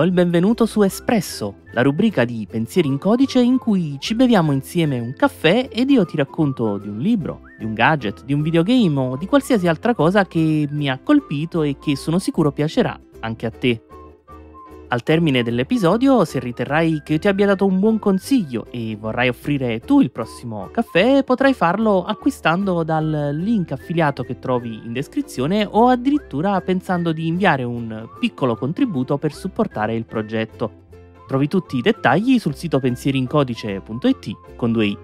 do il benvenuto su Espresso, la rubrica di Pensieri in codice in cui ci beviamo insieme un caffè ed io ti racconto di un libro, di un gadget, di un videogame o di qualsiasi altra cosa che mi ha colpito e che sono sicuro piacerà anche a te. Al termine dell'episodio, se riterrai che io ti abbia dato un buon consiglio e vorrai offrire tu il prossimo caffè, potrai farlo acquistando dal link affiliato che trovi in descrizione o addirittura pensando di inviare un piccolo contributo per supportare il progetto. Trovi tutti i dettagli sul sito pensierincodice.it con due i.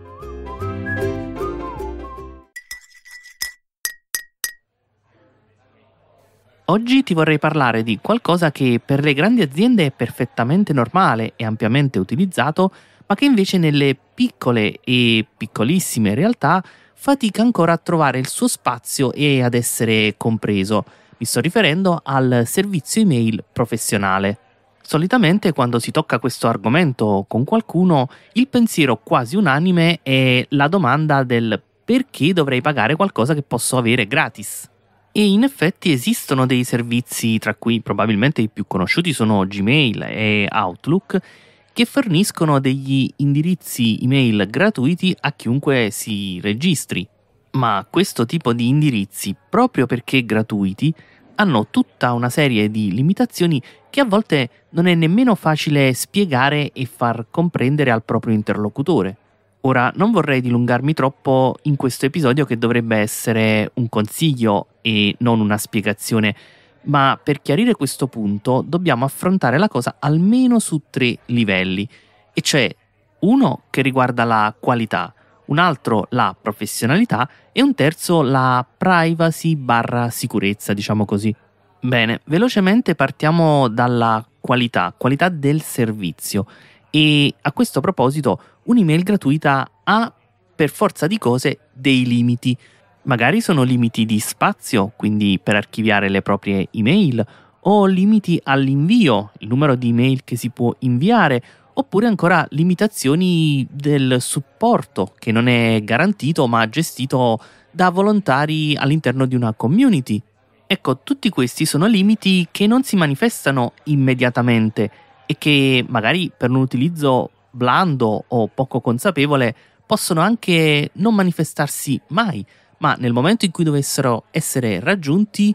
Oggi ti vorrei parlare di qualcosa che per le grandi aziende è perfettamente normale e ampiamente utilizzato, ma che invece nelle piccole e piccolissime realtà fatica ancora a trovare il suo spazio e ad essere compreso. Mi sto riferendo al servizio email professionale. Solitamente quando si tocca questo argomento con qualcuno, il pensiero quasi unanime è la domanda del perché dovrei pagare qualcosa che posso avere gratis. E in effetti esistono dei servizi, tra cui probabilmente i più conosciuti sono Gmail e Outlook, che forniscono degli indirizzi email gratuiti a chiunque si registri. Ma questo tipo di indirizzi, proprio perché gratuiti, hanno tutta una serie di limitazioni che a volte non è nemmeno facile spiegare e far comprendere al proprio interlocutore. Ora, non vorrei dilungarmi troppo in questo episodio che dovrebbe essere un consiglio e non una spiegazione, ma per chiarire questo punto dobbiamo affrontare la cosa almeno su tre livelli, e cioè uno che riguarda la qualità, un altro la professionalità e un terzo la privacy barra sicurezza, diciamo così. Bene, velocemente partiamo dalla qualità, qualità del servizio. E a questo proposito, un'email gratuita ha per forza di cose dei limiti. Magari sono limiti di spazio, quindi per archiviare le proprie email, o limiti all'invio, il numero di email che si può inviare, oppure ancora limitazioni del supporto che non è garantito ma gestito da volontari all'interno di una community. Ecco, tutti questi sono limiti che non si manifestano immediatamente e che magari per un utilizzo blando o poco consapevole possono anche non manifestarsi mai, ma nel momento in cui dovessero essere raggiunti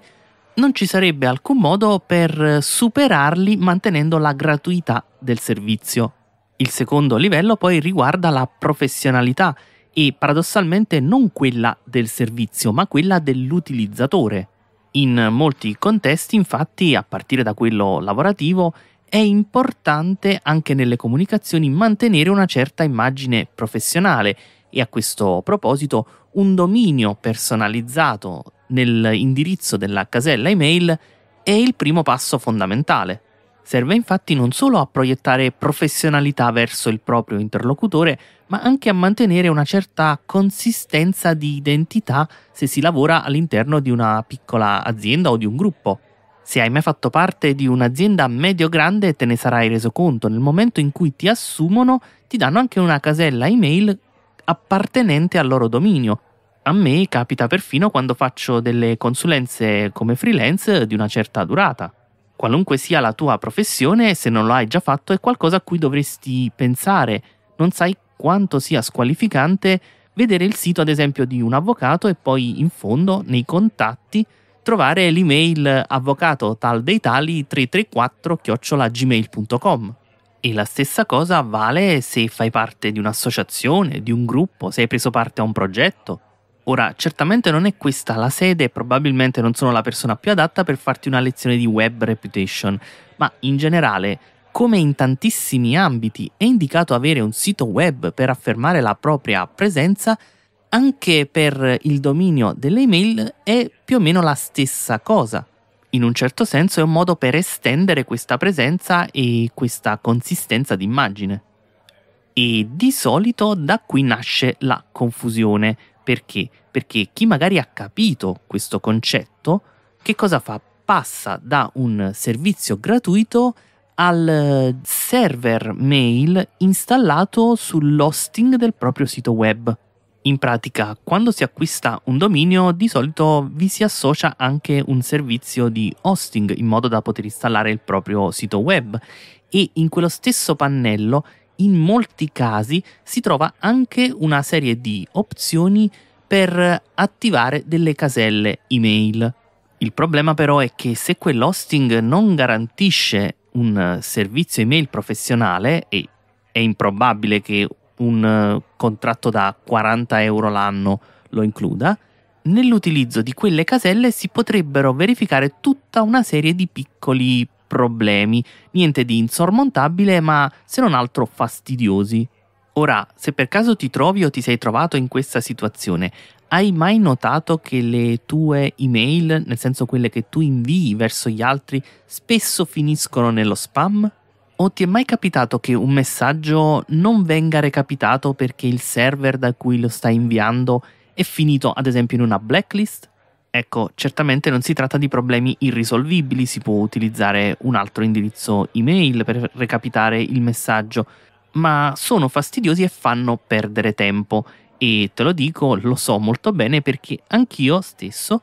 non ci sarebbe alcun modo per superarli mantenendo la gratuità del servizio. Il secondo livello poi riguarda la professionalità e paradossalmente non quella del servizio, ma quella dell'utilizzatore. In molti contesti, infatti, a partire da quello lavorativo, è importante anche nelle comunicazioni mantenere una certa immagine professionale e a questo proposito un dominio personalizzato nell'indirizzo della casella email è il primo passo fondamentale. Serve infatti non solo a proiettare professionalità verso il proprio interlocutore, ma anche a mantenere una certa consistenza di identità se si lavora all'interno di una piccola azienda o di un gruppo. Se hai mai fatto parte di un'azienda medio-grande te ne sarai reso conto, nel momento in cui ti assumono ti danno anche una casella email appartenente al loro dominio. A me capita perfino quando faccio delle consulenze come freelance di una certa durata. Qualunque sia la tua professione, se non lo hai già fatto, è qualcosa a cui dovresti pensare. Non sai quanto sia squalificante vedere il sito, ad esempio, di un avvocato e poi in fondo, nei contatti, trovare l'email avvocato tal dei tali 334-gmail.com. E la stessa cosa vale se fai parte di un'associazione, di un gruppo, se hai preso parte a un progetto. Ora, certamente non è questa la sede e probabilmente non sono la persona più adatta per farti una lezione di web reputation, ma in generale, come in tantissimi ambiti è indicato avere un sito web per affermare la propria presenza, anche per il dominio delle email è più o meno la stessa cosa. In un certo senso è un modo per estendere questa presenza e questa consistenza di immagine. E di solito da qui nasce la confusione. Perché? Perché chi magari ha capito questo concetto, che cosa fa? Passa da un servizio gratuito al server mail installato sull'hosting del proprio sito web in pratica, quando si acquista un dominio, di solito vi si associa anche un servizio di hosting in modo da poter installare il proprio sito web e in quello stesso pannello, in molti casi, si trova anche una serie di opzioni per attivare delle caselle email. Il problema però è che se quell'hosting non garantisce un servizio email professionale e è improbabile che un eh, contratto da 40 euro l'anno lo includa, nell'utilizzo di quelle caselle si potrebbero verificare tutta una serie di piccoli problemi, niente di insormontabile ma se non altro fastidiosi. Ora, se per caso ti trovi o ti sei trovato in questa situazione, hai mai notato che le tue email, nel senso quelle che tu invii verso gli altri, spesso finiscono nello spam? O ti è mai capitato che un messaggio non venga recapitato perché il server da cui lo stai inviando è finito ad esempio in una blacklist? Ecco, certamente non si tratta di problemi irrisolvibili, si può utilizzare un altro indirizzo email per recapitare il messaggio, ma sono fastidiosi e fanno perdere tempo e te lo dico, lo so molto bene perché anch'io stesso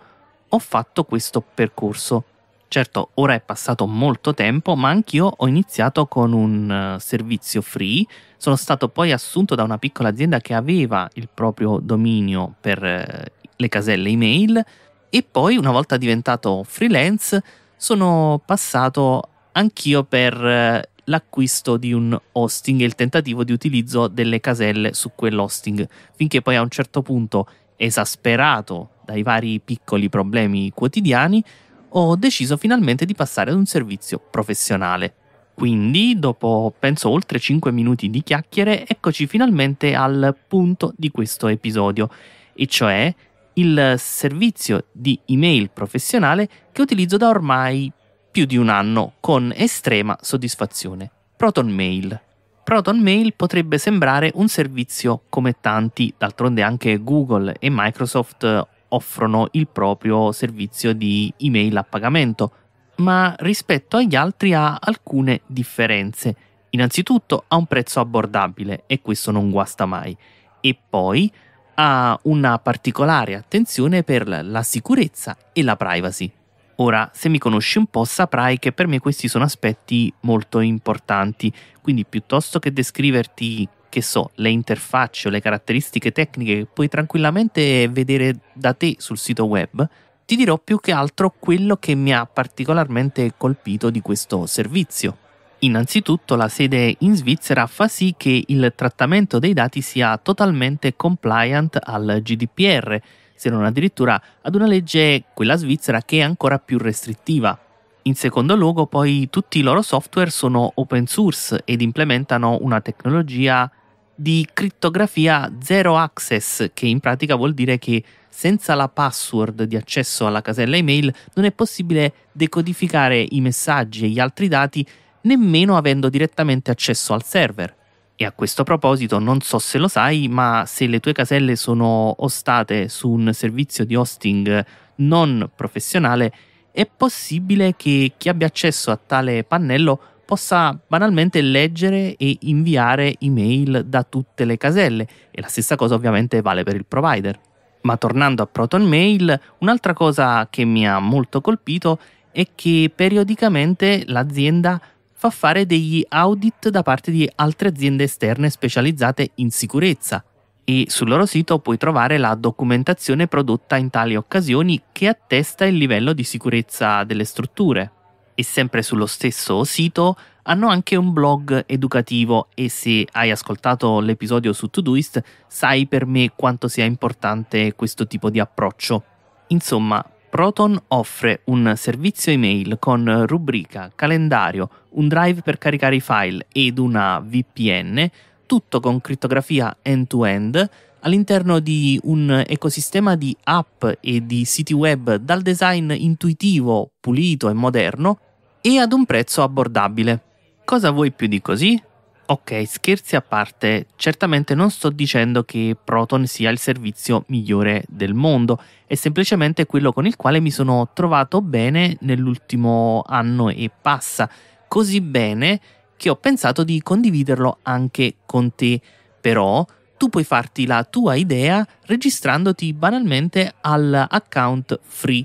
ho fatto questo percorso. Certo, ora è passato molto tempo, ma anch'io ho iniziato con un eh, servizio free. Sono stato poi assunto da una piccola azienda che aveva il proprio dominio per eh, le caselle email e poi una volta diventato freelance sono passato anch'io per eh, l'acquisto di un hosting e il tentativo di utilizzo delle caselle su quell'hosting, finché poi a un certo punto esasperato dai vari piccoli problemi quotidiani, ho deciso finalmente di passare ad un servizio professionale. Quindi, dopo penso oltre 5 minuti di chiacchiere, eccoci finalmente al punto di questo episodio, e cioè il servizio di email professionale che utilizzo da ormai più di un anno con estrema soddisfazione, ProtonMail. ProtonMail potrebbe sembrare un servizio come tanti, d'altronde anche Google e Microsoft offrono il proprio servizio di email a pagamento, ma rispetto agli altri ha alcune differenze. Innanzitutto ha un prezzo abbordabile e questo non guasta mai. E poi ha una particolare attenzione per la sicurezza e la privacy. Ora, se mi conosci un po', saprai che per me questi sono aspetti molto importanti, quindi piuttosto che descriverti che so, le interfacce o le caratteristiche tecniche che puoi tranquillamente vedere da te sul sito web, ti dirò più che altro quello che mi ha particolarmente colpito di questo servizio. Innanzitutto la sede in Svizzera fa sì che il trattamento dei dati sia totalmente compliant al GDPR, se non addirittura ad una legge, quella svizzera, che è ancora più restrittiva. In secondo luogo, poi tutti i loro software sono open source ed implementano una tecnologia di crittografia zero access, che in pratica vuol dire che senza la password di accesso alla casella email non è possibile decodificare i messaggi e gli altri dati nemmeno avendo direttamente accesso al server. E a questo proposito, non so se lo sai, ma se le tue caselle sono ostate su un servizio di hosting non professionale, è possibile che chi abbia accesso a tale pannello possa banalmente leggere e inviare email da tutte le caselle e la stessa cosa ovviamente vale per il provider. Ma tornando a ProtonMail, un'altra cosa che mi ha molto colpito è che periodicamente l'azienda fa fare degli audit da parte di altre aziende esterne specializzate in sicurezza e sul loro sito puoi trovare la documentazione prodotta in tali occasioni che attesta il livello di sicurezza delle strutture e sempre sullo stesso sito hanno anche un blog educativo e se hai ascoltato l'episodio su Todoist sai per me quanto sia importante questo tipo di approccio. Insomma, Proton offre un servizio email con rubrica, calendario, un drive per caricare i file ed una VPN, tutto con crittografia end-to-end all'interno di un ecosistema di app e di siti web dal design intuitivo, pulito e moderno e ad un prezzo abbordabile. Cosa vuoi più di così? Ok, scherzi a parte, certamente non sto dicendo che Proton sia il servizio migliore del mondo, è semplicemente quello con il quale mi sono trovato bene nell'ultimo anno e passa, così bene che ho pensato di condividerlo anche con te, però tu puoi farti la tua idea registrandoti banalmente all'account free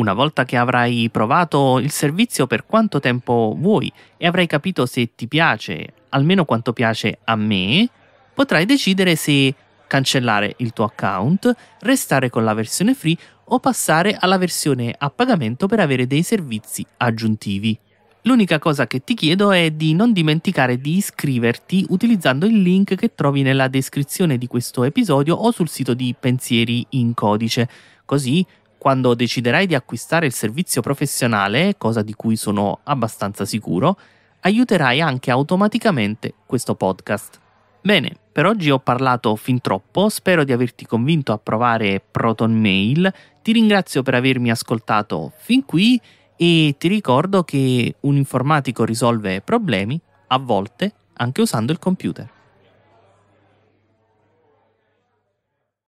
una volta che avrai provato il servizio per quanto tempo vuoi e avrai capito se ti piace, almeno quanto piace a me, potrai decidere se cancellare il tuo account, restare con la versione free o passare alla versione a pagamento per avere dei servizi aggiuntivi. L'unica cosa che ti chiedo è di non dimenticare di iscriverti utilizzando il link che trovi nella descrizione di questo episodio o sul sito di Pensieri in Codice, così quando deciderai di acquistare il servizio professionale, cosa di cui sono abbastanza sicuro, aiuterai anche automaticamente questo podcast. Bene, per oggi ho parlato fin troppo, spero di averti convinto a provare Proton Mail, ti ringrazio per avermi ascoltato fin qui e ti ricordo che un informatico risolve problemi, a volte anche usando il computer.